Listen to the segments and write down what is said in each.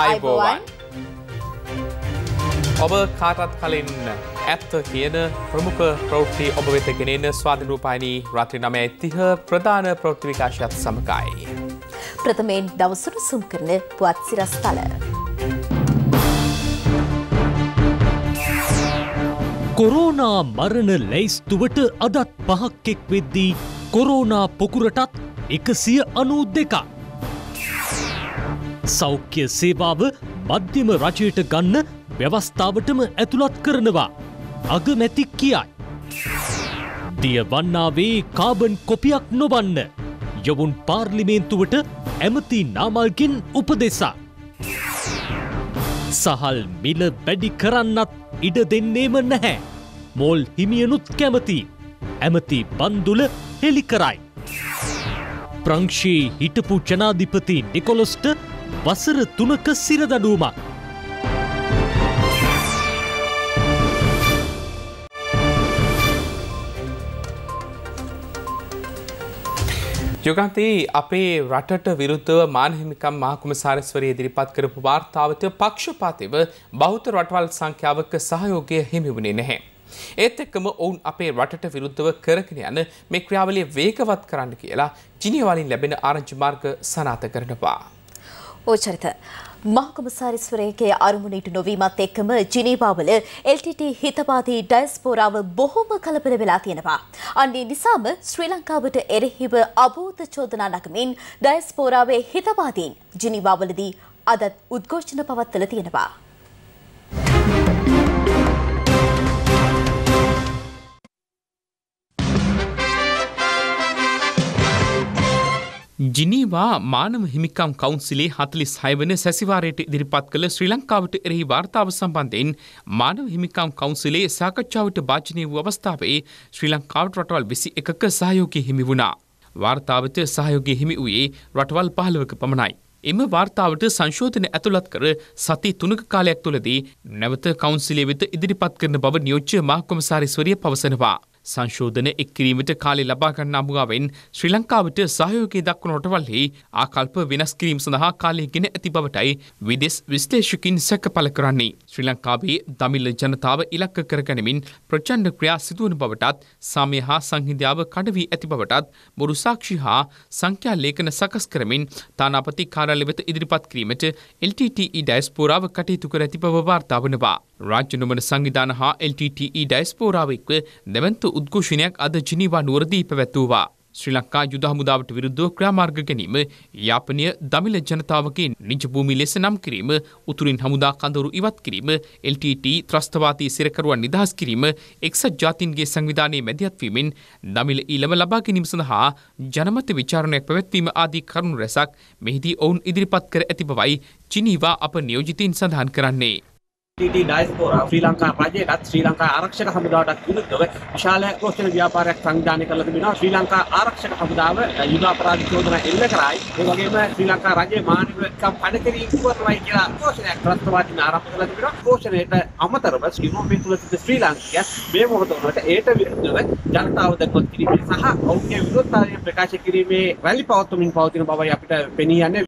අයිබෝවන් ඔබ කාටත් කලින් ඇත්ත කියන ප්‍රමුඛ ප්‍රෘ්ටි ඔබ වෙතගෙනෙන ස්වාධරූපානී රත්‍රි නම ඇතිහ ප්‍රධාන ප්‍රෘතිවිකාශයත් සමකයි. ප්‍රථමයෙන් දවසුරු සුම් කරන පුවත් සිරස්ථල. කොරෝනා මරණ ලැයිස්තුවට අදත් පහක්කෙක් වෙද්දී කොරෝනා පොකුරටත් එකසිය අනූ දෙකක්. සෞඛ්‍ය සේවාව මධ්‍යම රජයට ගන්න ව්‍යවස්ථාවටම ඇතුළත් කරනවා. අගමැති කියයි. දිය වන්නාවේ කාබන් කොපියක් නොවන්න. යොවුන් පාර්ලිමේන්තුවට ඇමති නාමල්ගෙන් උපදෙසා. සහල් මිල වැඩි කරන්නත් ඉඩ දෙන්නේම නැහැ. මෝල් හිමියනුත් කැමති. ඇමති බන්දුල හෙළි කරයි. ප්‍රංශයේ හිටපු ජනාධිපති නිකොලොස්ට වසර තුනක සිරදඩුවමක්. යොගන්තයේ අපේ රටට විරුද්ධව මානහිමිකම් මහකුමසාරස්වරය ඉදිරිපත් කරපු වාර්තාවතය පක්ෂපාතිව බෞද්ධ රටවල් සංඛ්‍යාවක සහයෝගය හිමිවුණේ නැහැ. ඒත් එක්කම ඔවුන් අපේ රටට විරුද්ධව කරගෙන යන මේ ක්‍රියාවලිය වේගවත් කරන්න කියලා ජිනීවලින් ලැබෙන ආරංචි මාර්ග සනාථ කරනවා. ඕචරිත. මහකොමසාරිස්වරයගේ අරමුණට නොවීමත් එක්කම ජිනීවාවල LTT හිතවාදී ඩයස්පෝරාව බොහොම කලබල වෙලා තියෙනවා. අන්නේ නිසාම ශ්‍රී ලංකාවට එරෙහිව අභූත චෝදනා නගමින් ඩයස්පෝරාවේ හිතවාදීන් ජිනීවාවලදී අදත් උද්ඝෝෂණ පවත්වල තියෙනවා. ජිනීවා මානව හිමිකම් කවන්සිලේ හතලි සයිවන සැසිවාරයට ඉදිරිපත් කළ ශ්‍රී ලංකාවට එරෙහි වාර්තාව සම්බන්ධයෙන් මානව හිමිකම් කවන්සිලේ සාකච්ඡාවට භාජනය වූ අවස්ථාවේ ශ්‍රී ලංකාවට රටවල් විසි එකක සහයෝගය හිමි වුණා. වාර්තාවට සහයෝගය හිමි වූයේ රටවල් පහළවක පමණයි. එම වාර්තාවට සංශෝධන ඇතුළත් කර සති තුනක කාලයක් තුළදී නැවත කවන්සිලේ වෙත ඉදිරිපත් කරන බව නියෝච්ච මහකොමසාරිස්වරිය පවසනවා. සංශෝධන එක් කිරීමට කාලය ලබාගන්න අමුගාවෙන් ශ්‍රී ලංකාවට සහයෝගය දක්වන රටවල්හි ආකල්ප වෙනස් කිරීම සඳහා කාලය ගෙන ඇති බවටයි විදෙස් විශ්ලේෂකින් සැක පල කරන්නේ. ශ්‍රී ලංකාවේ දමිල්ල ජනතාව ඉලක්ක කරගැනමින් ප්‍රචණ්ඩ ක්‍රියා සිදුවන බවටත් සාමය හා සංහිධ්‍යාව කඩවී ඇති බවටත් බොරු සාක්ෂි හා සංඛ්‍යා ලේඛන සකස් කරමින් තානාපති කාර්යාලය වෙත ඉදිරිපත් කිරීමට LTTE ඩයස්පෝරාව කටයුතු කර ඇති බව වාර්තා වනවා. රාජ්‍ය නොමන සංවිධාන හා LTTE ඩයිස්පෝරාවෙක්ව දැවන්ත උද්ඝෝෂණයක් අද ජිනීවා නුවරදී පැවැත්වූවා. ශ්‍රී ලංකා යුද හමුදාවට විරුද්ධව ක්‍රියාමාර්ග ගැනීම යාපනය දමිල ජනතාවගේ නිජ භූමි ලෙස නම් කිරීම උතුරින් හමුදා කඳවුරු ඉවත් කිරීම LTT e ත්‍රස්තවාදී සිරකරුවන් නිදහස් කිරීම එක්සත් ජාතීන්ගේ සංවිධානයේ මැදිහත් වීමෙන් දමිල ඊළම ලබා ගැනීම සඳහා ජනමත විචාරණයක් පැවැත්වීම ආදී කරුණු රැසක් මෙහිදී ඔවුන් ඉදිරිපත් කර ඇති බවයි චිනීවා අප නියෝජිතයින් සඳහන් කරන්නේ ටීටී ඩයිස්පෝරා ශ්‍රී ලංකා රජයටත් ශ්‍රී ලංකා ආරක්ෂක හමුදාවටත් විරුද්ධව විශාල ഘോഷණ ව්‍යාපාරයක් සංවිධානය කරලා තිබෙනවා ශ්‍රී ලංකා ආරක්ෂක හමුදාව යුධ අපරාධ චෝදනා එල්ල කරයි ඒ වගේම ශ්‍රී ලංකා රජයේ මානව එකම් පඩකිරී ඉක්වරවයි කියලා ഘോഷණයක් ත්‍රස්තවාදීන් ආරම්භ කරලා තිබෙනවා ഘോഷණයට අමතරව යුරෝපීය තුල සිට ශ්‍රී ලංකිය මේ මොහොත වලට ඒට විරුද්ධව ජනතාව දක්වත් කිරීම සහ ඔවුන්ගේ විරෝධතාවය ප්‍රකාශ කිරීමේ රැලි පවත්වමින් පවතින බවයි අපිට පෙනී යන්නේ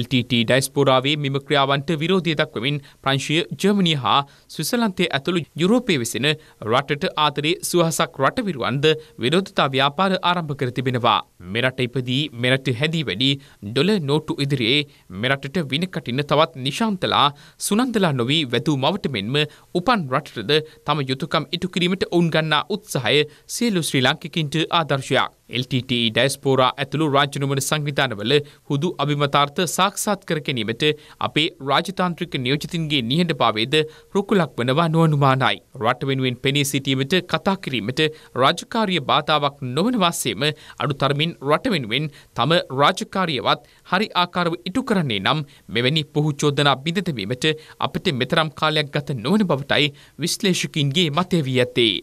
LTT ඩයිස්පෝරාවේ මෙම ක්‍රියාවන්ට විරෝධය දක්වමින් ප්‍රංශය ජර්මනිය හා ස්විසලන්තය ඇතුළු යුරෝපය වෙසෙන රටට ආතරේ සුවහසක් රටවිරුවන්ද විරෝධතා ව්‍යාපාර ආරම්භ කර තිබෙනවා. මෙරට ඉපදී මෙරට හැදී වැඩි ඩොල නෝට්ටු ඉදිරියේ මෙරටට විනකටින තවත් නිශාන්තලා සුනන්දලා නොවී වැදූ මවට මෙන්ම උපන් රටටද තම යුතුකම් ඉටුකිරීමට ඔවුන් ගන්නා උත්සාහය සියලු ශ්‍රී ලාංකිකින්ට ආදර්ශයක්. LTT ඩයිස්පෝරා ඇතුළු රාජ්‍යනුවන සංවිධානවල හුදු අභිමතාර්ථ සාක්ෂාත් කර ගැනීමට අපේ රාජතාන්ත්‍රික නියෝජතින්ගේ නිහඬභාවයද රුකුලක් වනවා නොඅනුමානයි. රට වෙනුවෙන් පෙනී සිටීමට කතා කිරීමට රාජකාරිය බාධාවක් නොවන වාසයේම අඩුතරමින් රට වෙනුවෙන් තම රාජකාරියවත් හරි ආකාරව ඉටු කරන්නේ නම් මෙවැනි පොහු චෝදනා බිඳ දැමීමට අපිට මෙතරම් කාලයක් ගත නොවන බවටයි විශ්ලේෂකින්ගේ මතය වී ඇත්තේ.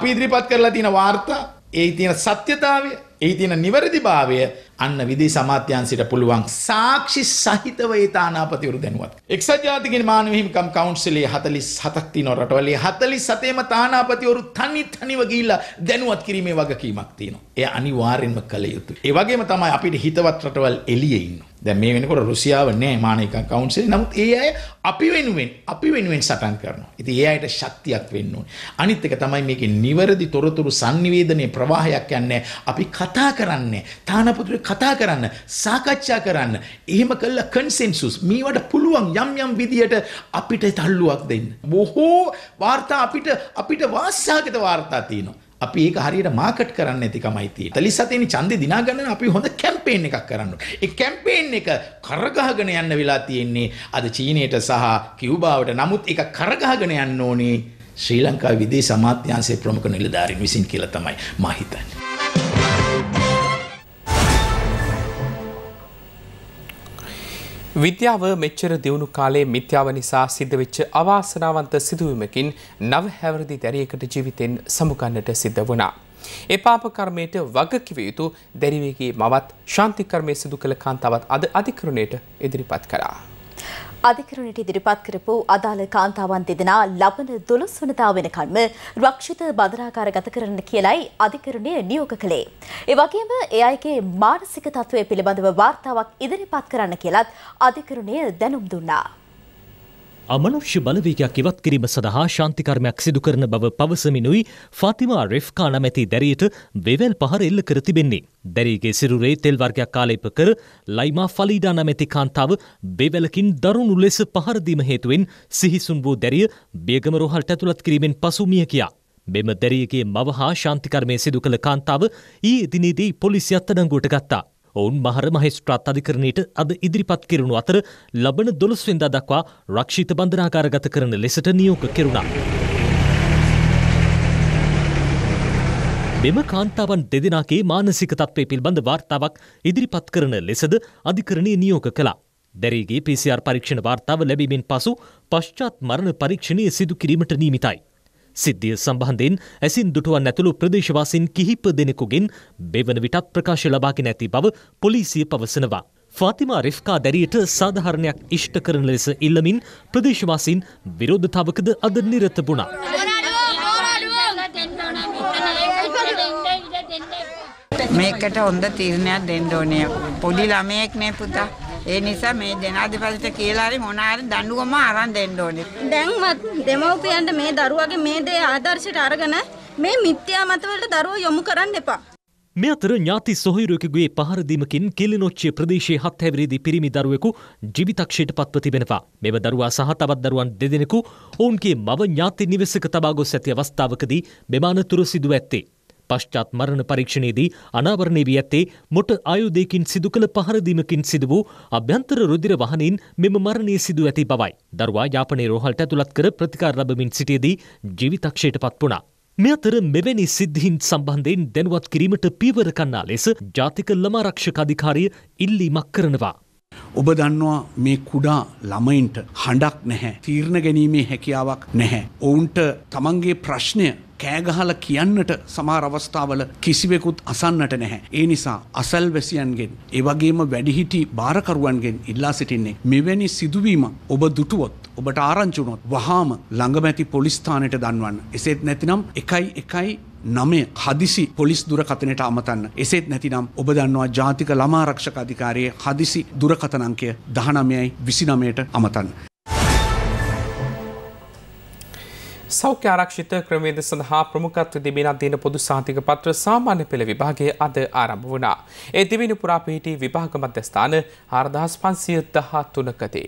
අපි ඉදිරිපත් කරලා තියෙන වාර්තා ඒ තියෙන සත්‍යතාවය ඒ තියෙන නිවැරදිභාවය අන්න විදි සමාත්‍යංශයට පුළුවන් සාක්ෂි සහිතව ඒ තානාපතිවරු දැනුවත්. එක්සත් ජාතික මානව හිමිකම් කවුන්සිලේ 47ක් තියෙනවා රටවලේ 47ේම තානාපතිවරු තනි තනිව ගිහිල්ලා දැනුවත් කිරීමේ වගකීමක් තියෙනවා. එය අනිවාර්යෙන්ම කළ යුතුයි. ඒ වගේම තමයි අපිට හිතවත් රටවල් එළියේ ඉන්නවා. දැන් මේ වෙනකොට රුසියාව නැහැ මානවික කවුන්සිලේ. නමුත් ඒ අය අපි වෙනුවෙන් අපි වෙනුවෙන් සටන් කරනවා. ඉතින් ඒ අයට ශක්තියක් වෙන්න ඕනේ. අනිත් එක තමයි මේකේ නිවැරදි තොරතුරු sannivedanaya ප්‍රවාහයක් යන්නේ. අපි කතා කරන්නේ. තානාපතුරේ කතා කරන්න, සාකච්ඡා කරන්න. එහෙම කළා කන්සෙන්සස් මේවට පුළුවන් යම් යම් විදියට අපිට තල්ලුවක් දෙන්න. බොහෝ වාර්තා අපිට අපිට වාස්සාගත වාර්තා තියෙනවා. අපි ඒක හරියට මාකට් කරන්න නැතිකමයි තියෙන්නේ. 47 ඡන්දේ දිනා ගන්න අපි හොඳ කැම්පේන් එකක් කරන්න ඕනේ. ඒ කැම්පේන් එක කරගහගෙන යන්න වෙලා තියෙන්නේ අද චීනයට සහ කියුබාවට. නමුත් ඒක කරගහගෙන යන්න ඕනේ ශ්‍රී ලංකා විදේශ අමාත්‍යාංශයේ ප්‍රමුඛ නිලධාරීන් විසින් කියලා තමයි මම හිතන්නේ. විද්‍යාව මෙච්චර දියුණු කාලේ මිත්‍යාව නිසා සිද්ධ වෙච්ච අවාසනාවන්ත සිදුවීමකින් නව හැවරදි දැරියකට ජීවිතෙන් සමුගන්නට සිද්ධ වුණා. ඒ පාප කර්මයට වගකිව යුතු දැරිවේගේ මවත් ශාන්ති කර්මය සිදු කළ කාන්තාවත් අද අධිකරණයට ඉදිරිපත් කරා. අධිකරණයට ඉදිරිපත් කරපු අදාළ කාන්තාවන් දෙදෙනා ලබන දොළොස්වනදා වෙනකන්ම රක්ෂිත බදරාකාර ගත කරන්න කියලයි අධිකරණය නියෝග කළේ. ඒ වගේම ඒ අයගේ මානසික තත්ත්වය පිළිබඳව වාර්තාවක් ඉදිරිපත් කරන්න කියලත් අධිකරණය දැනුම් දුන්නා. අමනුෂ්‍ය බලවේගයක් ඉවත් කිරීම සඳහා ශාන්තිකර්මයක් සිදු කරන බව පවසමිනුයි ෆාතිමා රෙෆ්කා නැමැති දැරියට වෙවල් පහර එල්ල කර තිබෙන්නේ. දැරියගේ සිරුරේ තෙල් වර්ගයක් ආලේප කර ලයිමා ෆලීඩා නැමැති කාන්තාව බෙවැලකින් දරුණු ලෙස පහර දීම හේතුවෙන් සිහිසුන් වූ දැරිය බේගම රෝහලට ඇතුළත් කිරීමෙන් පසු මිය ගියා. මෙම දැරියගේ මව හා ශාන්තිකර්මය සිදු කළ කාන්තාව ඊයේ දිනේදී පොලිසිය අත්අඩංගුවට ගත්තා. ඔවුන් මහර මහිස්ත්‍රාත් අධිකරණයට අද ඉදිරිපත් කෙරුණු අතර ලබන දොළොස්වෙන්දා දක්වා රක්ෂිත බන්ධනාකාරගත කරන ලෙසට නියෝග කෙරුණා. මෙම කාන්තාවන් දෙදෙනගේ මානසික තත්වය පිල්බඳ වාර්තාවක් ඉදිරිපත් කරන ලෙසද අධිකරණය නියෝග කලා. දැරේගේ PCR පරීක්ෂණ වාර්තාව ලැබීමෙන් පසු පශ්චාත් මරණ පරීක්ෂණය සිදු කිරීමට නීමිතයි. සිද්ධිය සම්බන්ධයෙන් ඇසින් දුටුවන් ඇතුළු ප්‍රදේශවාසින් කිහිප දෙනෙකුගෙන් බෙවන විටත් ප්‍රකාශ ලබාගෙන ඇති බව පොලිසිය පවසනවා. ෆාතිමා රිෆ්කා දැරියට සාධහරණයක් ඉෂ්ට කරන ලෙස ඉල්ලමින් ප්‍රදේශවාසින් විරෝධතාවකද අද නිරත වුණා. මේකට හොඳ තීරණයක් දෙන්න ඕනේ. පොඩි ළමයෙක් නේ පුතා. ඒ නිසා මේ ජනාධිපතිට කියලා හරි මොන හරි දඬුවම අරන් දෙන්න ඕනේ. දැන්වත් දෙමව්පියන්ට මේ දරුවගේ මේ දේ ආදර්ශයට අරගෙන මේ මිත්‍යා මතවලට දරුවෝ යොමු කරන්න එපා. මේ අතර ඥාති සොහොයුරෙකුගේ පහරදීමකින් කිලිනොච්චිය ප්‍රදේශයේ හත්හැවිරිදි පිරිමි දරුවෙකු ජීවිතක්ෂයට පත්ව තිබෙනවා. මෙම දරුවා සහ තවත් දරුවන් දෙදෙනෙකු ඔවුන්ගේ මව ඥාති නිවසක තබා ගොස් ඇති අවස්ථාවකදී මෙම අනතුර සිදුව ඇත්තේ. පශ්චාත් මරණ පරීක්ෂණයේදී අනාවරණය වී ඇත්තේ මොට ආයුධයකින් සිදු කළ පහරදීමකින් සිදු වූ අභ්‍යන්තර රුධිර වහනින් මෙම මරණය සිදු ඇති බවයි. දරුවා යාපනයේ රෝහල්ට ඇතුළත් කර ප්‍රතිකාර ලබමින් සිටියේදී ජීවිතක්ෂයට පත් වුණා. මේ අතර මෙවැනි සිද්ධීන් සම්බන්ධයෙන් දැනුවත් කිරීමට පීවර කන්නා ලෙස ජාතික ළමාරක්ෂක අධිකාරිය ඉල්ලීමක් කරනවා. ඔබ දන්නවා මේ කුඩා ළමයින්ට හඬක් නැහැ. තීරණ ගැනීමේ හැකියාවක් නැහැ. ඔවුන්ට තමන්ගේ ප්‍රශ්නය කෑගහල කියන්නට සමාර අවස්ථාවල කිසිවෙකුත් අසන්නට නැහැ. ඒ නිසා අසල්වැසියන්ගෙන් ඒවගේම වැඩිහිටි භාරකරුවන්ගෙන් ඉල්ලා සිටින්නේ මෙවැනි සිදුවීම ඔබ දුටුවොත් ඔබට ආරංචුනොත් වහාම ළඟමැති පොලිස්ථානයට දන්වන්න. එසේත් නැතිනම් එකයි එකයි නමය හදිසි පොලිස් දුරකතනයට අමතන්න. එසේත් නැතිනම් ඔබ දන්නවා ජාතික ළමාරක්ෂක අධිකාරයේ හදිසි දුරකතනංකය දහනමයයි විසිනමයට අමතන්න. සෞඛ්‍ය ආරක්ෂිත ක්‍රමේද සඳහා ප්‍රමුඛත්ව තිබෙන අධ්‍යයන පොදු සහතික පත්‍ර සාමාන්‍ය පෙළ විභාගයේ අද ආරම්භ වුණා. ඒ දිවිනි පුරා පිහිටි විභාග මධ්‍යස්ථාන 4513කදී.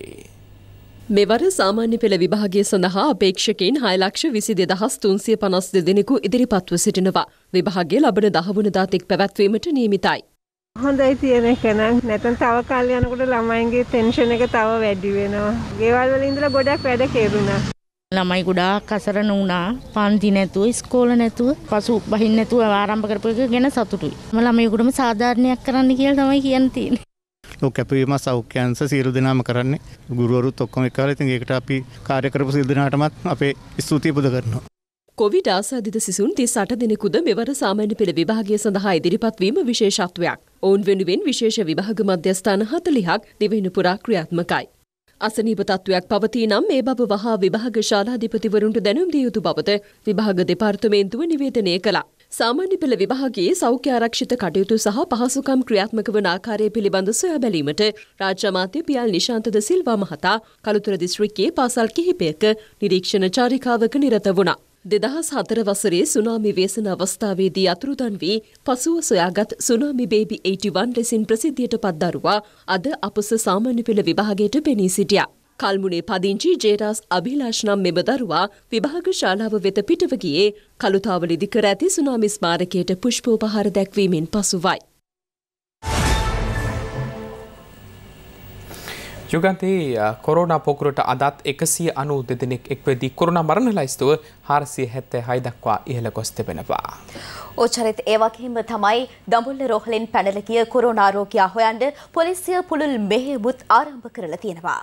මෙවර සාමාන්‍ය පෙළ විභාගය සඳහා අපේක්ෂකයින් 6 ලක්ෂ 22352 දෙනෙකු ඉදිරිපත්ව සිටිනවා. විභාගය ලබන 10 වනදා තෙක් පැවැත්වීමට නියමිතයි. හොඳයි තියෙන එක නම් නැතන් තව කාලේ යනකොට ළමයින්ගේ ටෙන්ෂන් එක තව වැඩි වෙනවා. ගෙවල් වල ඉඳලා ගොඩක් වැඩ කෙරුණා. ළමයි ගොඩාක් අසරණ වුණා. පන්ති නැතුව, ඉස්කෝල නැතුව, පසු බහින් නැතුව ආරම්භ කරපු එක ගැන සතුටුයි. මම ළමයිගොඩම සාධාරණයක් කරන්න කියලා තමයි කියන්න තියෙන්නේ. ලොක කැපවීම සෞඛ්‍යන්ස සියලු දෙනාම කරන්නේ. ගුරුවරුත් ඔක්කොම එකවල ඉතින් ඒකට අපි කාර්ය කරපු සියලු දෙනාටමත් අපේ ස්තුතිය පුද කරනවා. කොවිඩ් ආසාධිත සිසුන් තිස් අට දෙනෙකුද මෙවර සාමාන්‍ය පෙළ විභාගය සඳහා ඉදිරිපත්වීම විශේෂත්වයක්. ඔවුන් වෙනුවෙන් විශේෂ විභාග මධ්‍යස්ථාන හතලිහක් දිවෙන පුරා ක්‍රියාත්මකයි. අසනීප තත්ත්වයක් පවතී නම් මේ බව වහා විභාග ශාලාධිපතිවරුන්ට දැනුම් දිය යුතු බවද විභාග දෙපාර්තමේන්තුව නිවේදනය කළා. සාමාන්‍ය පෙළ විභාගයේ සෞඛ්‍ය ආරක්ෂිත කටයුතු සහ පහසුකම් ක්‍රියාත්මක වන ආකාරය පිළිබඳ සොයා බැලීමට රාජ්‍ය අමාත්‍ය පියල් නිශාන්තද සිල්වා මහතා කළුතර දිස්ත්‍රික්කයේ පාසල් කිහිපයක නිරීක්ෂණ චාරිකාවක නිරත වුණා. දෙදහස් හතර වසරේ සුනාමි වේසන අවස්ථාවේදී අතුරුදන් වී පසුව සොයාගත් සුනාමි බේබි 81 ලෙසින් ප්‍රසිද්ධියට පත් දරුවා අද අපස සාමාන්‍ය පෙළ විභාගයට පෙනී සිටියා. කල්මුණේ පදිංචි ජේරාස් අභිලාෂ් නම් මෙම දරුවා විභාග ශාලාව වෙත පිටව ගියේ කළුතාවලදී කර ඇති සුනාමි ස්මාරකයට පුෂ්පෝපහාර දැක්වීමෙන් පසුවයි. යුගන්තයේ කොරෝනා පොකුරට අදත් එකසිය අනු දෙදෙනෙක් එක්වදී කොරුණ මරණ ලයිස්තුව හාරසිය හැත්තෑ හයි දක්වා ඉහළ ගොස් තිබෙනවා. ඕචරිත ඒවකිහිම තමයි දඹුල්ල රෝහලෙන් පැනලකිය කොරෝනාරෝකයා හොයන්ඩ පොලිසිය පුළුල් මෙහෙබුත් ආරම්භ කරලා තියෙනවා.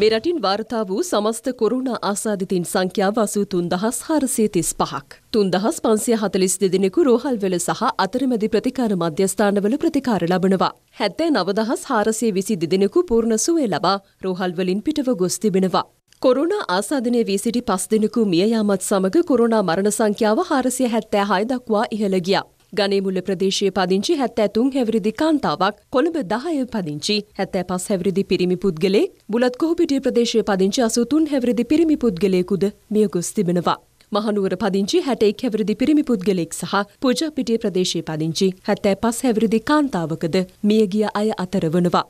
මේ රටින් වාර්තා වූ සමස්ත කොරුණා ආසාධිතින් සංඛ්‍යාව අසූ තුන්දහස් හාරසය තිස් පහක්. තුන්දහස් පන්සිය හතලිස් දෙදෙනෙකු රෝහල්වල සහ අතරමැදි ප්‍රතිකාර මධ්‍යස්ථානවල ප්‍රතිකාර ලබනවා. හැත්තෑ නවදහස් හාරසය විසි දෙදෙනෙකු පූර්ණ සුවේ ලබා රෝහල්වලින් පිටව ගොස් තිබෙනවා. කොරුණ ආසාධනය වී සිටි පස් දෙනෙකු මිය යාමත් සමග කොරුණා මරණ සංඛ්‍යාව හාරසිය හැත්තෑ හය දක්වා ඉහළගියා. ගනේමුල්ල ප්‍රදේශයේ පදිංචි හැත්තෑතුන් හැවිරිදි කාන්තාවක් කොළඹ දහය පදිංචි හැත්තෑ පස් හැවිරිදි පිරිමි පුද්ගලෙක් බුලත් කොහුපිටිය ප්‍රදේශය පදිංචි අසුතුන් හැවිරිදි පිරිමි පුද්ගලයෙකුද මියගොස් තිබෙනවා. මහනුවර පදිංචි හැටෙක් හැවිරිදි පිරිමි පුද්ගලෙක් සහ පූජපිටිය ප්‍රදේශයේ පදිංචි හැත්තෑ පස් හැවිරිදි කාන්තාවකද මියගිය අය අතර වනවා.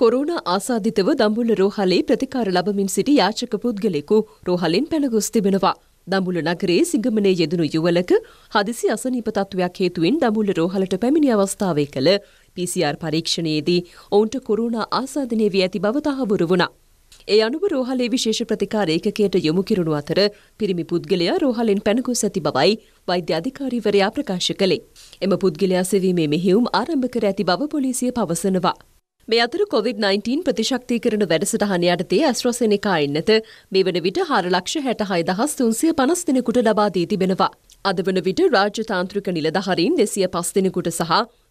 කොරුණ ආසාධිතව දම්බුල රෝහලේ ප්‍රතිකාර ලබමින් සිටි යාචක පුද්ගලෙකු රෝහලින් පැනගොස් තිබෙනවා. දඹුල්ල නගරයේ සිංගමනේ යෙදුණු යුවලක හදිසි අසනීප තත්ත්වයක් හේතුවෙන් දඹුල්ල රෝහලට පැමිණි අවස්ථාවේ කළ PCR පරීක්ෂණයේදී ඔවුන්ට කොරෝනා ආසාදනය වී ඇති බව තහවුරු වුණා. ඒ අනුව රෝහලේ විශේෂ ප්‍රතිකාර ඒකකයට යොමු කිරුණු අතර පිරිමි පුද්ගලයා රෝහලෙන් පැනගොස් ඇති බවයි වෛද්‍ය අධිකාරීවරයා ප්‍රකාශ කළේ. එම පුද්ගලයා සෙවීමේ මෙහෙයුම් ආරම්භ කර ඇති බව පොලිසිය පවසනවා. මේ අතර COොVID-19 ප්‍රතිශක්තිකරන වැඩසටහන යටතේ ඇස්ට්‍රසෙනකා එන්නත මේ වන විට හරලක්ෂ හැට හයිදහස් තුන්සිය පනස් දෙනෙකුට ලබාදී තිබෙනවා. අද වන විට රාජ්‍යතාන්ත්‍රික නිලධහරින් දෙසිය පස් දෙනෙකුට සහ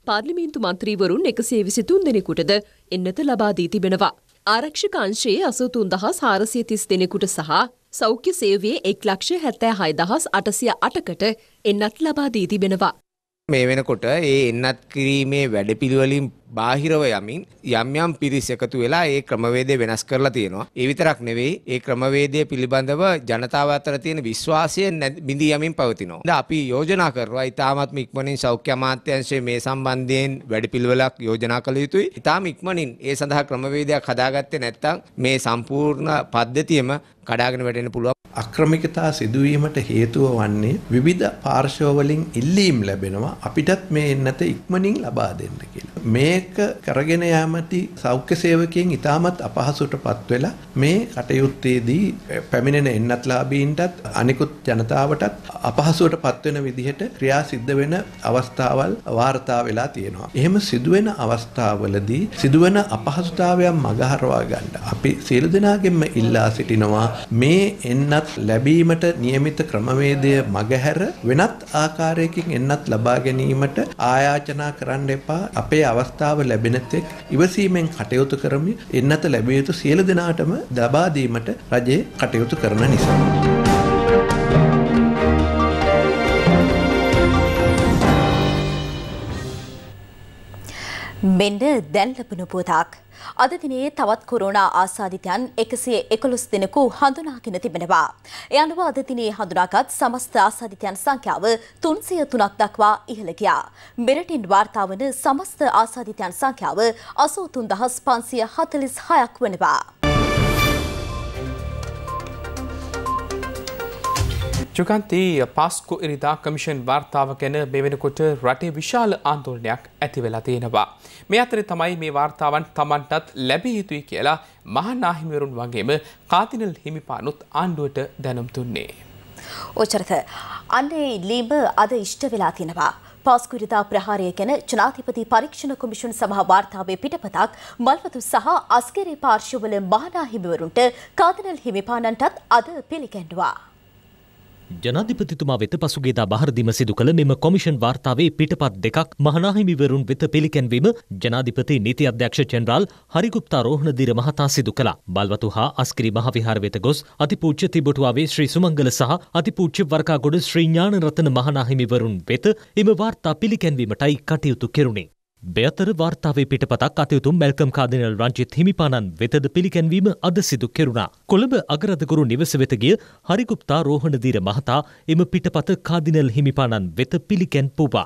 පාර්ලිමින්තු මන්ත්‍රීවරුන් එකසේ විසිතුන් දෙනෙකුටද එන්නත ලබාදී තිබෙනවා. ආරක්ෂකංශයේ අසුතුන් දහස් හාරසිය තිස් දෙනෙකුට සහ සෞඛ්‍ය සේවයේ එක් ලක්ෂ හැත්තෑ හයිදහස් අටසිය අටකට එන්නත් ලබාදී තිබෙනවා. මේ වෙනකොට ඒ එන්නත් කිරීමේ වැඩපිළිවෙලින් බාහිරව යමින් යම් යම් පිරිස් එකතු වෙලා ඒ ක්‍රමවේදය වෙනස් කරලා තියෙනවා. ඒ විතරක් නෙවෙයි ඒ ක්‍රමවේදය පිළිබඳව ජනතාව අතර තියෙන විශ්වාසය බිඳී යමින් පවතිනවා. දැන් අපි යෝජනා කරනවා ඊටාමත් ඉක්මනින් සෞඛ්‍ය අමාත්‍යාංශයේ මේ සම්බන්ධයෙන් වැඩපිළිවෙලක් යෝජනා කළ යුතුයි. ඊටාම ඉක්මනින් ඒ සඳහා ක්‍රමවේදයක් හදාගත්තේ නැත්නම් මේ සම්පූර්ණ පද්ධතියම කඩාගෙන වැටෙන්න පුළුවන් අක්‍රමිකතා සිදුවීමට හේතුව වන්නේ විවිධ පාර්ශවවලින් ඉල්ලීම් ලැබෙනවා අපිටත් මේ එන්නත ඉක්මනින් ලබා දෙන්න කියලා මේක කරගෙන යාමති සෞඛ්‍ය සේවකයන් ඉතාමත් අපහසුටපත් වෙලා මේ කටයුත්තේදී පැමිණෙන එන්නත්ලාභීන්ටත් අනිකුත් ජනතාවටත් අපහසුවටපත් වෙන විදිහට ක්‍රියා සිද්ධ වෙන අවස්ථාවල් වාර්තා වෙලා තියෙනවා. එහෙම සිදුවෙන අවස්ථාවලදී සිදුවන අපහසුතාවයන් මගහරවා ගන්න අපි සියලු දෙනාගෙන්ම ඉල්ලා සිටිනවා මේ එන්නත් ලැබීමට නියමිත ක්‍රමවේදය මගහැර වෙනත් ආකාරයකින් එන්නත් ලබා ගැනීමට ආයාචනා කරන්න එපා. අපේ අවස්ථාව ලැබෙන තෙක් ඉවසීමෙන් කටයුතු කරමින් එන්නත ලැබිය යුතු සියලු දෙනාටම ලබා දීමට රජය කටයුතු කරන නිසා. මෙන්න දැන් ලැබුණු පුතාක් අද දිනයේ තවත් කොරෝනා ආසාදිතයන් 111 දෙනෙකු හඳුනාගෙන තිබෙනවා. ඒ අනුව අද දිනයේ හඳුනාගත් සමස්ත ආසාදිතයන් සංඛ්‍යාව 303ක් දක්වා ඉහළ ගියා. මෙරටින් වාර්තා වන සමස්ත ආසාදිතයන් සංඛ්‍යාව 83546ක් වෙනවා. චුකන්ති පාස්කු ඉරිදා කමිෂන් වාර්තාව ගැන මෙවෙනකොට රටේ විශාල ආන්දෝලනයක් ඇති වෙලා තියෙනවා. මේ අතර තමයි මේ වාර්තාවන් තමන්ටත් ලැබිය යුතුයි කියලා මහනාහිමිවරුන් වගේම කාතිනල් හිමිපානුත් ආණ්ඩුවට දැනම් තුන්නේ. ඕචරත අන්නේ ඉල්ලීම අද ඉෂ්ට වෙලා තියෙනවා. පාස්කුරිතා ප්‍රහාරය ගැන ජනාධිපති පරීක්ෂණ කොමිෂන් සභා වාර්තාවේ පිටපතක් මල්වතු සහ අස්කරේ පාර්ශවවල මහනා හිමිවරුන්ට කාදනල් හිමිපාණන්ටත් අද පිළිගැන්ඩුවා. ජනාධිපතිතුමා වෙත පසුගේදා බහරදිම සිදු කළ මෙම කොමිෂන් වාර්තාවේ පිටපත් දෙකක් මහනාහිමිවරුන් වෙත පිළිකැන්වීම ජනාධිපති නීති අධ්‍යක්ෂ ජෙනරාල් හරිගුප්තා රෝහණදීර මහතා සිදු කළා. බල්වතු හා අස්කිරි මහවිහාර වෙත ගොස් අතිපූජ්‍ය තිබොටුවාවේ ශ්‍රී සුමංගල සහ අතිපූජ්‍ය වරකාගොඩ ශ්‍රී ඥානරතන මහනාහිමිවරුන් වෙත එම වාර්තා පිළිකැන්වීමටයි කටයුතු කෙරුණේ. බයතර වාර්තාවේ පිටපතක් අතයුතු මැල්කම් කාදිනල් රංජිත් හිමිපාණන් වෙතද පිළිකැන්වීම අද සිදු කෙරුණා. කොළඹ අගරදගුරු නිවස වෙත ගිය හරිගුප්තා රෝහණදීර මහතා එම පිටපත කාදිනල් හිමිපාණන් වෙත පිළිකැන් පුවා.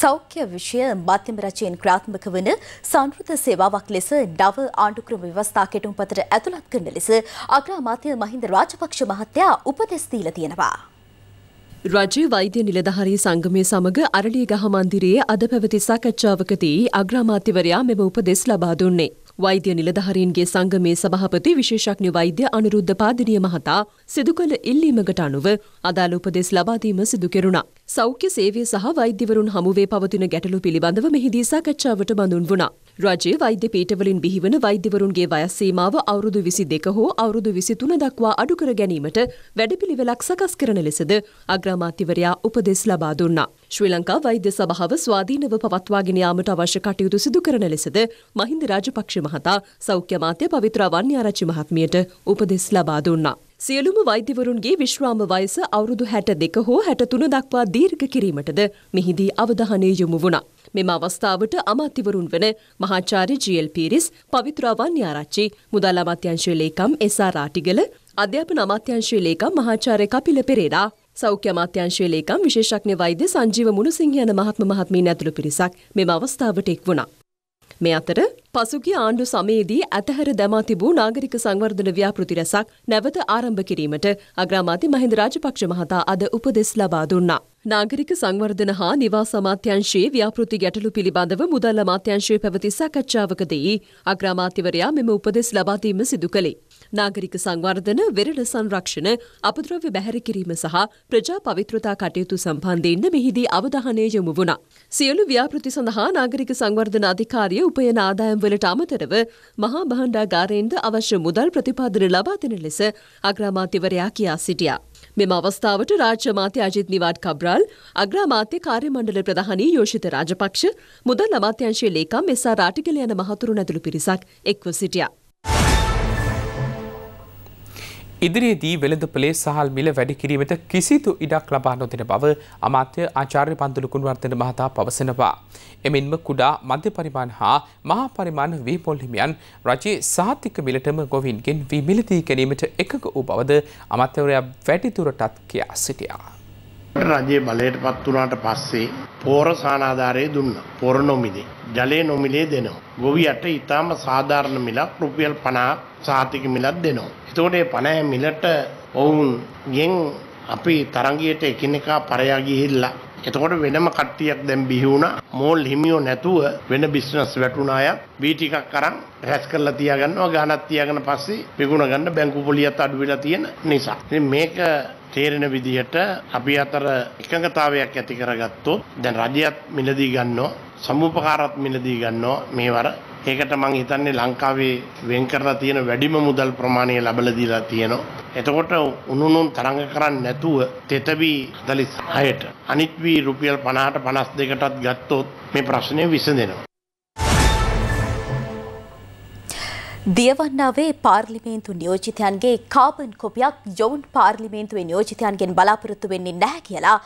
සෞඛ්‍ය විෂය මධ්‍යම රජයෙන් ක්‍රාත්මක වන සංෘත සේවාවක් ලෙස නව ආණ්ඩුක්‍රම ව්‍යවස්ථා කෙටුම්පතට ඇතුළත් කරන ලෙස අග්‍රාමාත්‍ය මහින්ද රාජපක්ෂ මහත්තයා උපදෙස් දීලා තියෙනවා. රජ වෛද්‍ය නිලධහරි සංගමය සමඟ අරලිය ගහමන්දිරයේ අද පැවති සාකච්ඡාවකදී අග්‍රාමාත්‍යවරයා මෙම උපදෙස් ලබා දුන්නේ. වෛද්‍ය නිලධහරීන්ගේ සංගමේ සභහපති විශේෂඥ වෛද්‍ය අනුරුද්ධ පාදිනිය මහතා සිදුකළ ඉල්ලීමකට අනුව අදාළ උපදෙස් ලබාදීම සිදුකෙරුණා. සෞඛ්‍ය සේවය සහ වෛද්‍යවරුන් හමුවේ පවතින ගැටලු පිළිබඳව මෙහිදී සාකච්ඡාවට බඳුන් වුණා. රජයේ වෛද්‍ය පීඨවලින් බිහිවන වෛද්‍යවරුන්ගේ වයස් සීමාව අවුරුදු 22 හෝ අවුරුදු 23 දක්වා අඩු කර ගැනීමට වැඩපිළිවෙලක් සකස් කරන ලෙසද අග්‍රාමාත්‍යවරයා උපදෙස් ලබා දුන්නා. ශ්‍රී ලංකා වෛද්‍ය සභාව ස්වාධීනව පවත්වාගෙන යාමට අවශ්‍ය කටයුතු සිදු කරන ලෙසද මහින්ද රාජපක්ෂ මහතා සෞඛ්‍ය අමාත්‍ය පවිත්‍රා වන්‍යාරච්චි මහත්මියට උපදෙස් ලබා දුන්නා. සියලුම වෛද්‍යවරුන්ගේ විශ්‍රාම වයස අවුරුදු හැට දෙක හෝ හැටතුන දක්වා දීර්ඝ කිරීමටද මෙහිදී අවධානය යොමු වුණා. මෙම අවස්ථාවට අමාත්‍යවරුන් වන මහාචාර්ය ජීඑල් පීරිස්, පවිත්‍රාවන් යාරච්චි, මුදල් අමාත්‍යංශයේ ලේකම් එස්.ආර්. රාටිගල, අධ්‍යාපන අමාත්‍යංශයේ ලේකම් මහාචාර්ය කපිල පෙරේරා, සෞඛ්‍ය අමාත්‍යංශයේ ලේකම් විශේෂඥ වෛද්‍ය සංජීව මුණුසිංහ යන මහත්ම මහත්මීන් ඇතුළු පිරිසක් මෙම අවස්ථාවට එක් වුණා. මේ අතර පසුගිය ආණ්ඩු සමයේදී ඇතහැර දැමා තිබූ නාගරික සංවර්ධන ව්‍යාපෘති රැසක් නැවත ආරම්භ කිරීමට අග්‍රාමාත්‍ය මහින්ද රාජපක්ෂ මහතා අද උපදෙස් ලබා දුන්නා. නාගරික සංවර්ධන හා නිවාස අමාත්‍යංශයේ ව්‍යාපෘති ගැටලු පිළිබඳව මුදල් අමාත්‍යංශයේ පැවති සාකච්ඡාවකදී අග්‍රාමාත්‍යවරයා මෙම උපදෙස් ලබා දීම සිදු කළේ. නාගරික සංවර්ධන, වෙරළ සංරක්ෂණ, අපද්‍රව්‍ය බැහැර කිරීම සහ ප්‍රජා පවිත්‍රතා කටයුතු සම්බන්ධයෙන් මෙහිදී අවධානය යොමු වුණා. සියලු ව්‍යාපෘති සඳහා නාගරික සංවර්ධන අධිකාරිය උපයන ආදායම් වලට අමතරව මහා භාණ්ඩාගාරයෙන්ද අවශ්‍ය මුදල් ප්‍රතිපාදන ලබා දෙන ලෙස අග්‍රාමාත්‍යවරයා කියා සිටියා. මෙම අවස්ථාවට රාජ්‍ය මාත්‍ය අජිත් නිවාඩ් කබ්‍රාල්, අග්‍රාමාත්‍ය කාර්යමණ්ඩල ප්‍රධානී යෝෂිත රාජපක්ෂ, මුදල් අමාත්‍යංශයේ ලේකම් එස්.ආර්. රාටිගල යන මහතුරුන් ඇතුළු පිරිසක් එක්ව සිටියා. ඉදිරියේදී වෙළඳපලේ සහල් මිල වැඩි කිරීමට කිසිදු ඉඩක් ලබා නොදෙන බව අමාත්‍ය ආචාර්ය පන්දුලු කුණවර්ධන මහතා පවසනවා. එමෙන්ම කුඩා මධ්‍ය පරිමාණ හා මහා පරිමාණ වීපොල් හිමියන් රජයේ සහතික මිලටම ගොවින්ගෙන් වී මිලදී ගැනීමට එකඟ වූ බවද අමාත්‍යවරයා වැඩිදුරටත් කියා සිටියා. රජයේ බලයට පත් වුණාට පස්සේ පෝර සානාධාරය දුන්නා. පොර නොමිලේ, ජලය නොමිලේ දෙනවා. ගොවියට ඊටාම සාධාරණ මිලක් රුපියල් 50 සහතික මිලක් දෙනවා. එතකොට පනෑ මිලට ඔවුන් ගෙන් අපි තරගියට එකිනෙකා පරයා ගිහිල්ලා එතකොට වෙනම කට්ටියක් දැන් බිහි වුණා. මෝල් හිමියෝ නැතුව වෙන බිස්නස් වැටුණ අය වී ටිකක් අරන් රැස් කරලා තියාගන්නවා. ගානක් තියාගෙන පස්සේ විකුණ ගන්න බැංකු පොලියත් අඩු වෙලා තියෙන නිසා. ඉතින් මේක තේරෙන විදිහට අපි අතර එකඟතාවයක් ඇති කරගත්තොත් දැන් රජයත් මිලදී ගන්නවා. සමුපකාරත් මිලදී ගන්නවා. මේවර ඒකට මං හිතන්නේ ලංකාවේ වෙන් කරලා තියෙන වැඩිම මුදල් ප්‍රමාණය ලැබලා දීලා තියෙනවා. එතකොට උණුනුන් තරඟ කරන්නේ නැතුව තෙතවි 46ට අනිත් වී රුපියල් 50ට 52කටත් ගත්තොත් මේ ප්‍රශ්නේ විසඳෙනවා. දියවන්නාවේ පාර්ලිමේන්තු නියෝජිතයන්ගේ කාබන් කොපියක් යොවුන් පාර්ලිමේන්තුවේ නියෝජිතයන්ගෙන් බලාපොරොත්තු වෙන්නේ නැහැ කියලා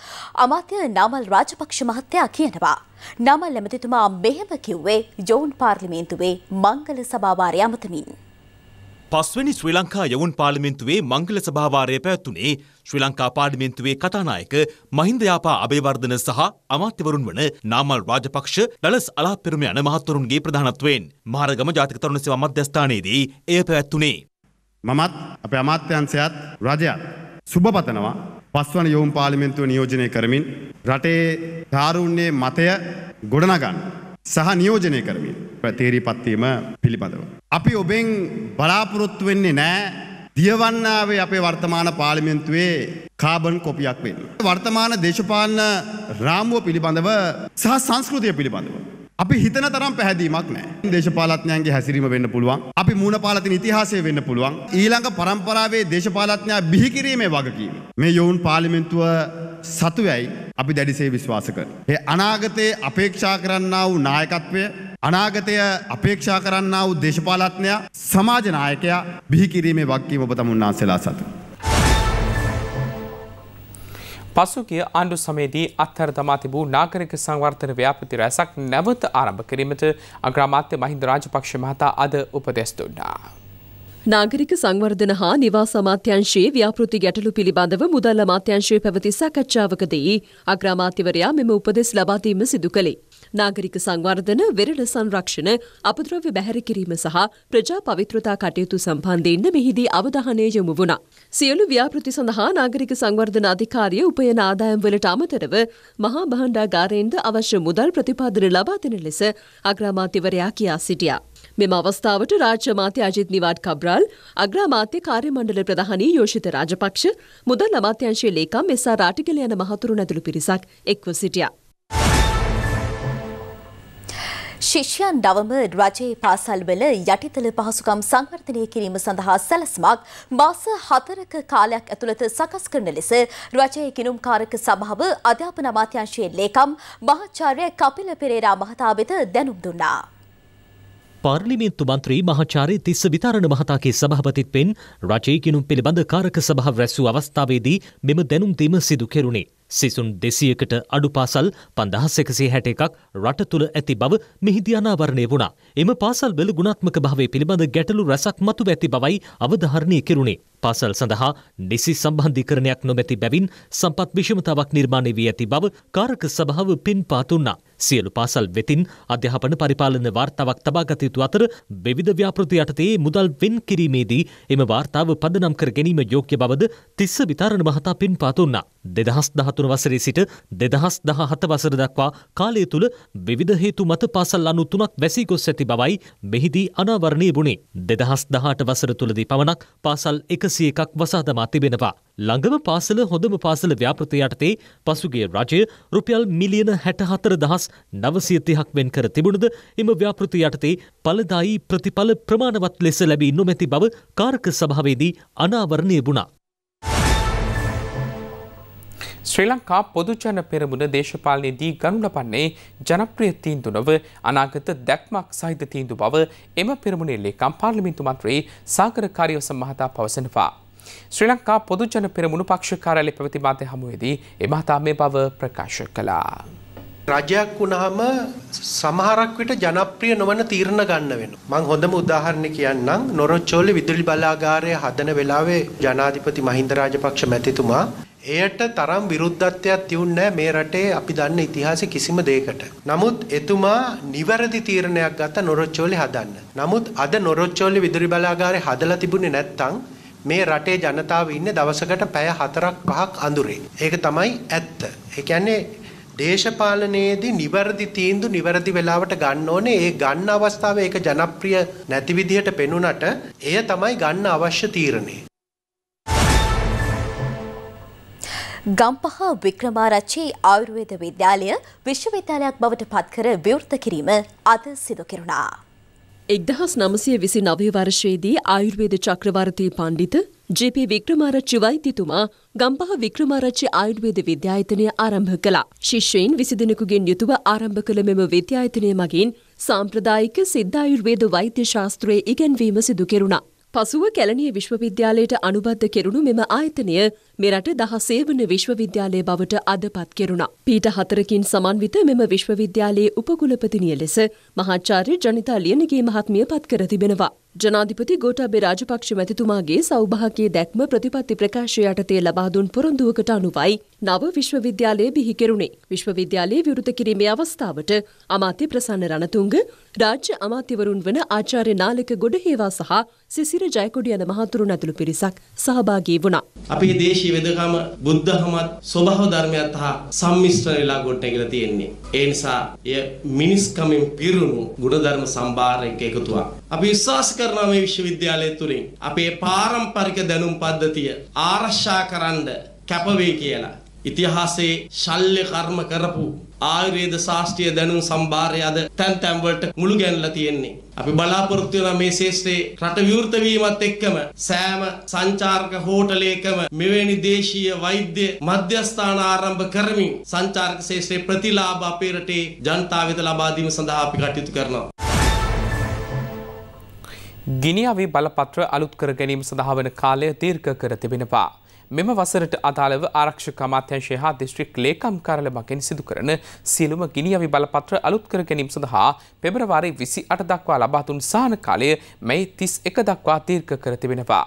අමාත්‍ය නමල් රාජපක්ෂ මහත්තයා කියනවා. නමල් ඇමතිතුමා මෙහෙම කිව්වේ යොවුන් පාර්ලිමේන්තුවේ මංගල සභාවාරය අමතමින්. පස්වැනි ශ්‍රී ලංකා යවුන් පාර්ලිමේන්තුවේ මංගල සභාවාරය පැවැත්වුණේ ශ්‍රී ලංකා පාර්ලිමේන්තුවේ කතානායක මහින්ද යාපා අබේවර්ධන සහ අමාත්‍යවරුන් වන නාමල් රාජපක්ෂ ඩලස් අලාපිරුම යන මහත්වරුන්ගේ ප්‍රධානත්වයෙන් මහරගම ජාතික තරුණ සේවා මධ්‍යස්ථානයේදී එය පැවැත්වුණේ මමත් අපේ අමාත්‍යංශයත් රජයත් සුබපතනවා පස්වන යවුන් පාර්ලිමේන්තුව නියෝජනය කරමින් රටේ තාරුණ්‍යයේ මතය ගොඩනගන්න සහ නියෝජනය කරමින් තේරීපත්වීම පිළිබඳව. අපි ඔබෙන් බලාපොරොත්තු වෙන්නේ නෑ දියවන්නාවේ අපේ වර්තමාන පාලිමෙන්න්තුවේ කාබන් කොපියක් වෙන්. වර්තමාන දේශපාලන රාමුව පිළිබඳව සහ සංස්කෘතිය පිළිබඳව. අපි හිතන තරම් පැහැදීමක් නෑ දේශපාලත්නයන්ගේ හැසිරීම වෙන්න පුළුවන් අපි මූුණ පාලතින ඉතිහාසය වෙන්න පුළුවන් ඊළඟ පරම්පරාවේ දේශපාලත්ඥා බිහිකිරීමේ වගකීම. මේ යොවුන් පාලිමෙන්තුව සතුවැයි අපි දැඩිසේ විශ්වාස කර. ඒ අනාගතයේ අපේක්ෂා කරන්නා වූ නායකත්වය අනාගතය අපේක්ෂා කරන්නා වූ දේශපාලත්නයා සමාජ නායකයා බිහි කිරීමේ වක්කීම ඔබ තමුන්නාන්සලා සතු. පසුගිය ආණ්ඩු සමයේදී අත්හැර තමා තිබූ නාගරික සංවර්ධන ව්‍යාපෘති රැසක් නැවත ආරම්භ කිරීමට අග්‍රාමාත්‍ය මහින්ද රාජපක්ෂ මහතා අද උපදෙස් දුන්නා. නාගරික සංවර්ධන හා නිවාස අමාත්‍යංශයේ ව්‍යාපෘති ගැටලු පිළිබඳව මුදල් අමාත්‍යංශයේ පැවති සාකච්ඡාවකදී අග්‍රාමාත්‍යවරයා මෙම උපදෙස් ලබා දීම සිදු කළේ. නාගරික සංවර්ධන වෙරළ සංරක්ෂණ අපද්‍රව්‍ය බැහැර කිරීම සහ ප්‍රජා පවිත්‍රතා කටයුතු සම්බන්ධයෙන් මෙහිදී අවධානය යොමු වුණා. සියලු ව්‍යාපෘති සඳහා නාගරික සංවර්ධන අධිකාරිය උපයන ආදායම් වලට අමතරව මහා භාණ්ඩාගාරයෙන්ද අවශ්‍ය මුදල් ප්‍රතිපාදන ලබා දෙන ලෙස අග්‍රාමාත්‍යවරයා කියා සිටියා. මෙම අවස්ථාවට රාජ්‍ය අමාත්‍ය අජිත් නිවාඩ් කබ්‍රාල්, අග්‍ර අමාත්‍ය කාර්යමණ්ඩල ප්‍රධානී යෝෂිත රාජපක්ෂ, මුදල් අමාත්‍යංශයේ ලේකම් එස් ආර් රාටිගල යන මහතුරුන් ඇතුළු පිරිසක් එක්ව සිටියා. ශිෂ්‍යයන් නවම රජයේ පාසල්වල යටිතල පහසුකම් සංවර්ධනය කිරීම සඳහා සැලස්මක් මාස හතරක කාලයක් ඇතුළත සකස් කරන ලෙස රජයේ කිනුම්කාරක සභාව අධ්‍යාපන අමාත්‍යංශයේ ලේකම් මහාචාර්ය කපිල පෙරේරා මහතා වෙත දැනුම් දුන්නා. පාර්ලිමේන්තු මන්ත්‍රී මහාචාරය තිස්ස විතාරණ මහතාගේ සභහපතිත්වෙන් රජයකිනුම් පිළිබඳ කාරක සභහ රැස්සූ අවස්ථාවේදී මෙම දැනුම්දීම සිදු කෙරුණේ. සිසුන් දෙසියකට අඩු පාසල් පඳහස් එකසේ හැට එකක් රට තුළ ඇති බව මෙහිදී අනාවරණය වුණා. එම පාසල් වල ගුණාත්මක භාවය පිළිබඳ ගැටලු රැසක් මතු ඇති බවයි අවධාරණය කෙරුණේ. පාසල් සඳහා නිසි සම්බන්ධීකරණයක් නොමැති බැවින් සම්පත් විෂමතාවක් නිර්මාණය වී ඇති බව කාරක සභාව පින් පාතුන්නා. සියලු පාසල් වෙතින් අධ්‍යාපන පරිපාලන වාර්තාවක් තබාගත යුතු අතර විවිධ ව්‍යාපෘති යටතේ මුදල් වෙන් කිරීමේදී එම වාර්තාව පදනම් කර ගැනීම යෝග්‍ය බවද තිස්ස විතාරණ මහතා පින් පාතුන්නා. දෙදහස් දහතුන වසරේ සිට දෙදහස් දහ හත වසර දක්වා කාලය තුළ විවිධ හේතු මත පාසල් අනු තුනක් වැසී ගොස් ඇති බවයි මෙහිදී අනාවරණය වුණේ. දෙදහස් දහට වසර තුළදී පමණක් පාසල් එකසිය එකක් වසාදමා තිබෙනවා. ළඟම පාසල හොඳම පාසල ව්‍යාපෘති යටතේ පසුගේ රජය රුපියල් මිලියන හැට හතර දහස් නවසියතිහක් වෙන් කර තිබුණද එම ව්‍යාපෘති යටතේ පලදායි ප්‍රතිඵල ප්‍රමාණවත් ලෙස ලැබී නොමැති බව කාර්ක සභාවේදී අනාවරණය වුණා. ශ්‍රී ලංකා පොදුජන පෙරමුණ දේශපාලනයේදී ගනුන පන්නේ ජනප්‍රිය තීන්දුනව අනාගත දැක්මක් සහිත තීන්දු බව එම පෙරමුණේ ලේකම් පාර්ලිමේන්තු මන්ත්‍රී සාගර කාරියෝස මහතා පවසනවා. ශ්‍රී ලංකා පොදුජන පෙරමුණු පක්ෂ කාර්යාලය පැවති මාධ්‍ය හමුවේදී ඒ මහතා මේ බව ප්‍රකාශ කළා. රජයක් වුණාම සමහරක් විට ජනප්‍රිය නොවන තීරණ ගන්න වෙනවා. මං හොඳම උදාහරණයක් කියන්නම්. නොරොච්චෝලේ විදුලි බලාගාරය හදන වෙලාවේ ජනාධිපති මහින්ද රාජපක්ෂ මැතිතුමා එයට තරම් විරුද්ධත්වයක් තියුන්නේ මේ රටේ අපි දන්න ඉතිහාසෙ කිසිම දෙයකට. නමුත් එතුමා නිවැරදි තීරණයක් ගත්ත නොරොච්චෝලේ හදන්න. නමුත් අද නොරොච්චෝලේ විදුලි බලාගාරේ හදලා තිබුණේ නැත්තම් මේ රටේ ජනතාව ඉන්නේ දවසකට පැය 4ක් 5ක් අඳුරේ. ඒක තමයි ඇත්ත. ඒ කියන්නේ දේශපාලනයේදී නිවැරදි තීන්දු නිවැරදි වෙලාවට ගන්න ඕනේ. ඒ ගන්න අවස්ථාවේ ඒක ජනප්‍රිය නැති විදිහට පෙනුනට එය තමයි ගන්න අවශ්‍ය තීරණේ. ගම්පහ වික්‍රමාරච්චි ආයුර්වේද විද්‍යාලය විශ්වවිද්‍යාලයක් බවට පත්කර විවෘත කිරීම අද සිදු කෙරුණා. එක්දහස් නමසය විසි නවවර්ශයේදී ආයුර්වේද චක්‍රවර්තය පණ්ඩිත ජප වික්‍රමාරච්චි වෛතිතුමා ගම්පහ වික්‍රමාරච්චි ආයුර්වේද විද්‍යායතනය ආරම්භ කලා ශිෂ්‍යයෙන් විසිදෙනකුගෙන් යුතුව ආරම්භ කළ මෙම විද්‍යායතනය මගින් සාම්ප්‍රදායික සිද්ධායුර්වේද වෛද්‍ය ශාස්ත්‍රයේ ඉගැන්වීම සිදු කෙරුණා. පසුව කැලණිය විශ්වවිද්‍යාලයට අනුබද්ධ කෙරුණු මෙම ආයතනය මෙරට දහසේ වන විශ්වවිද්‍යාලය බවට අදපත් කෙරුණා. පීට හතරකින් සමන්විත මෙම විශ්වවිද්‍යාලයේ උපකුලපතිනිය ලෙස මහාචාර්ය ජනිතා ලියනගේ මහත්මිය පත් කර තිබෙනවා. ජනාධිපති ගෝටාබේ රාජපක්ෂ මැතිතුමාගේ සෞභාගයේ දැක්ම ප්‍රතිපත්ති ප්‍රකාශය යටතේ ලබා දුන් පොරොන්දුවකට අනුවයි නව විශ්වවිද්‍යාලය බිහිකෙරුණේ. විශ්වවිද්‍යාලයේ විරුත කිරීමේ අවස්ථාවට අමාත්‍ය ප්‍රසන්න රණතුංග, රාජ්‍ය අමාත්‍යවරුන් වන ආචාර්ය නාලක ගොඩහේවා සහ සිසිර ජයකොඩි යන මහතුරුන් ඇතුළු පිරිසක් සහභාගී වුණා. අපේ දේශීය වෙදකම බුද්ධහමත් ස්වභාව ධර්මයත් හා සම්මිශ්‍ර වෙලා ගොඩ නැගිලා තියෙන්නේ. ඒ නිසා එය මිනිස්කමින් පිරුණු ගුණධර්ම සම්භාරයක එකතුවක්. අපි විශ්වාස කරනවා මේ විශ්වවිද්‍යාලය තුලින් අපේ පාරම්පරික දැනුම් පද්ධතිය ආරක්ෂා කරන්න කැපවේ කියලා. ඉතිහාසයේ ශල්්‍ය කර්ම කරපු ආයුර්වේද ශාස්ත්‍රීය දැනුම් සම්භාරය අද තැන් තැන් වලට මුළු ගැන්ලා තියෙන්නේ. අපි බලාපොරොත්තු වෙන මේ ශේෂ්ත්‍රයේ රට විවෘත වීමත් එක්කම සෑම සංචාරක හෝටලයකම මෙවැනි දේශීය වෛද්‍ය මධ්‍යස්ථාන ආරම්භ කරමින් සංචාරක ශේෂ්ත්‍රයේ ප්‍රතිලාභ අපේ රටේ ජනතාව වෙත ලබා දීම සඳහා අපි කටයුතු කරනවා. ගිනිියාවේ බලපත්‍ර අලුත් කර ගැනීම සඳහා වන කාලය තීර්ක කර තිබෙනවා. මෙම වසරට අදාළව ආරක්ෂක අමාත්‍යංශය හා දිස්ත්‍රික් ලේකම් කාර්යාල මගින් සිදු කරන සියලුම ගිනියවි බලපත්‍ර අලුත් කර ගැනීම සඳහා පෙබරවාරි 28 දක්වා ලබා දුන් සහන කාලය මැයි 31 දක්වා දීර්ඝ කර තිබෙනවා.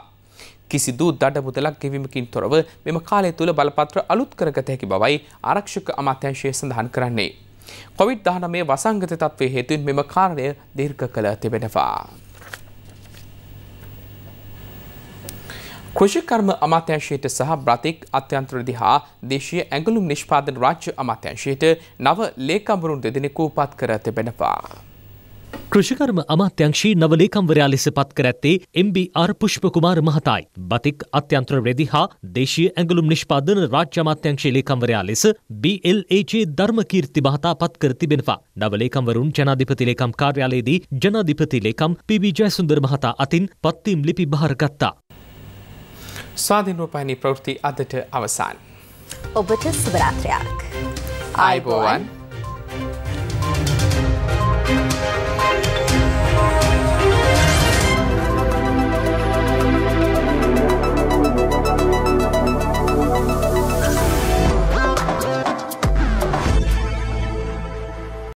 කිසිදු දඩ මුදලක් ගෙවීමකින් තොරව මෙම කාලය තුළ බලපත්‍ර අලුත් කරගත හැකි බවයි ආරක්ෂක අමාත්‍යංශය සඳහන් කරන්නේ. කොවිඩ් 19 වසංගත තත්ත්වයේ හේතුවෙන් මෙම කාරණය දීර්ඝ කළ තිබෙනවා. කෘෂිකර්ම අමාත්‍යංශයට සහ බ්‍රතික් අත්‍යන්තර දිහා දේශීය ඇඟලුම් නිෂ්පාදන රාජ්‍ය අමාත්‍යංශයට නව ලේකම්වරුන් දෙදෙනෙකු පත් කර තිබෙනවා. කෘෂිකර්ම අමාත්‍යංශී නව ලේකම්වරයා ලෙස පත් කර ඇත්තේ එම්.බී.ආර්. පුෂ්පකුමාර මහතායි. බතික් අත්‍යන්තර රෙදි හා දේශීය ඇඟලුම් නිෂ්පාදන රාජ්‍ය අමාත්‍යංශයේ ලේකම්වරයා ලෙස බී.එල්.ඒ.ජේ ධර්මකීර්ති මහතා පත් කර තිබෙනවා. නව ලේකම්වරුන් ජනාධිපති ලේකම් කාර්යාලයේදී ජනාධිපති ලේකම් පී.බී. ජයසුන්දර මහතා අතින් පත්වීම් ලිපි බාර ගත්තා. ස්වාධීනෝපයනි ප්‍රවෘති අදට අවසාන්. ඔබට සුභරාත්‍රයක්. අයිබෝවන්.